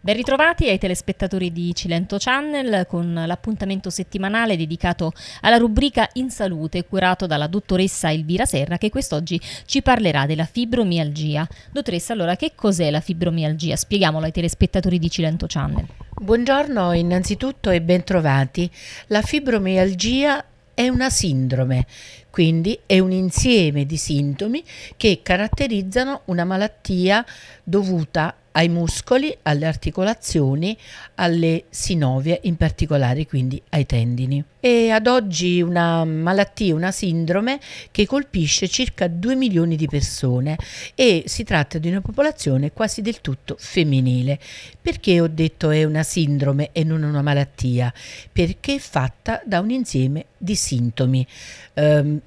Ben ritrovati ai telespettatori di Cilento Channel con l'appuntamento settimanale dedicato alla rubrica In Salute curato dalla dottoressa Elvira Serra che quest'oggi ci parlerà della fibromialgia. Dottoressa, allora che cos'è la fibromialgia? Spieghiamolo ai telespettatori di Cilento Channel. Buongiorno innanzitutto e bentrovati. La fibromialgia è una sindrome quindi è un insieme di sintomi che caratterizzano una malattia dovuta ai muscoli, alle articolazioni, alle sinovie, in particolare quindi ai tendini. È ad oggi una malattia, una sindrome che colpisce circa 2 milioni di persone e si tratta di una popolazione quasi del tutto femminile. Perché ho detto è una sindrome e non una malattia? Perché è fatta da un insieme di sintomi. Um,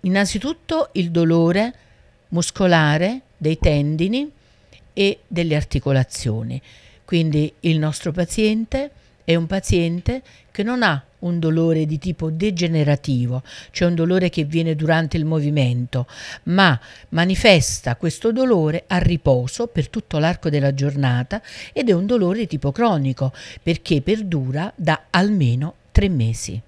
innanzitutto il dolore muscolare dei tendini e delle articolazioni. Quindi il nostro paziente è un paziente che non ha un dolore di tipo degenerativo, cioè un dolore che viene durante il movimento, ma manifesta questo dolore a riposo per tutto l'arco della giornata ed è un dolore di tipo cronico perché perdura da almeno tre mesi.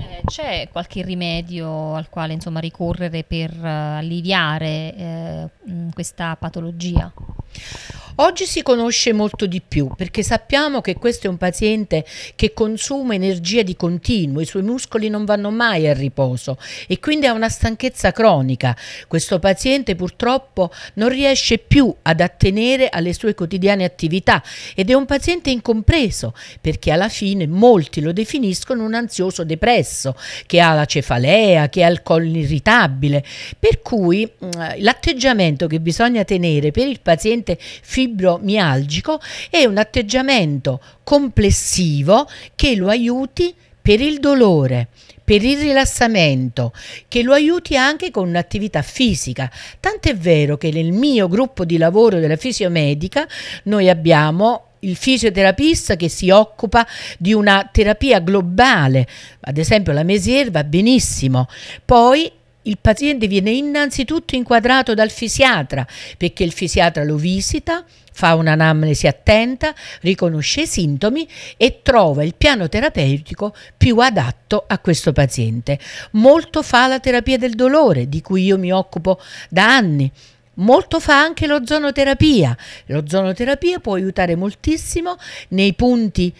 Eh, c'è qualche rimedio al quale insomma, ricorrere per uh, alleviare eh, questa patologia? Oggi si conosce molto di più perché sappiamo che questo è un paziente che consuma energia di continuo, i suoi muscoli non vanno mai a riposo e quindi ha una stanchezza cronica. Questo paziente purtroppo non riesce più ad attenere alle sue quotidiane attività ed è un paziente incompreso perché alla fine molti lo definiscono un ansioso depresso che ha la cefalea, che ha il collo irritabile, per cui mm, l'atteggiamento che bisogna tenere per il paziente fibroso equilibrio mialgico e un atteggiamento complessivo che lo aiuti per il dolore, per il rilassamento, che lo aiuti anche con un'attività fisica. Tant'è vero che nel mio gruppo di lavoro della fisiomedica noi abbiamo il fisioterapista che si occupa di una terapia globale, ad esempio la Mesier va benissimo, poi il paziente viene innanzitutto inquadrato dal fisiatra perché il fisiatra lo visita, fa un'anamnesi attenta, riconosce i sintomi e trova il piano terapeutico più adatto a questo paziente. Molto fa la terapia del dolore, di cui io mi occupo da anni. Molto fa anche l'ozonoterapia. L'ozonoterapia può aiutare moltissimo nei punti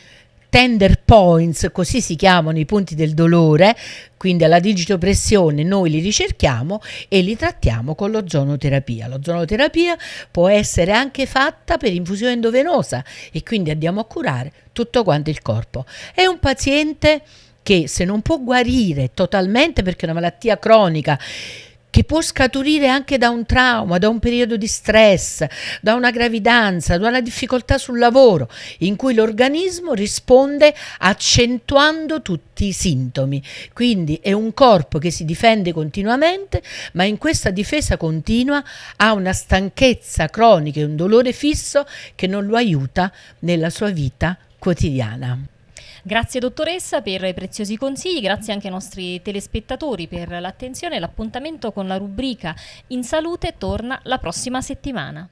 tender points, così si chiamano i punti del dolore, quindi alla digitopressione noi li ricerchiamo e li trattiamo con l'ozonoterapia. L'ozonoterapia può essere anche fatta per infusione endovenosa e quindi andiamo a curare tutto quanto il corpo. È un paziente che se non può guarire totalmente perché è una malattia cronica, che può scaturire anche da un trauma, da un periodo di stress, da una gravidanza, da una difficoltà sul lavoro, in cui l'organismo risponde accentuando tutti i sintomi. Quindi è un corpo che si difende continuamente, ma in questa difesa continua ha una stanchezza cronica e un dolore fisso che non lo aiuta nella sua vita quotidiana. Grazie dottoressa per i preziosi consigli, grazie anche ai nostri telespettatori per l'attenzione. L'appuntamento con la rubrica In Salute torna la prossima settimana.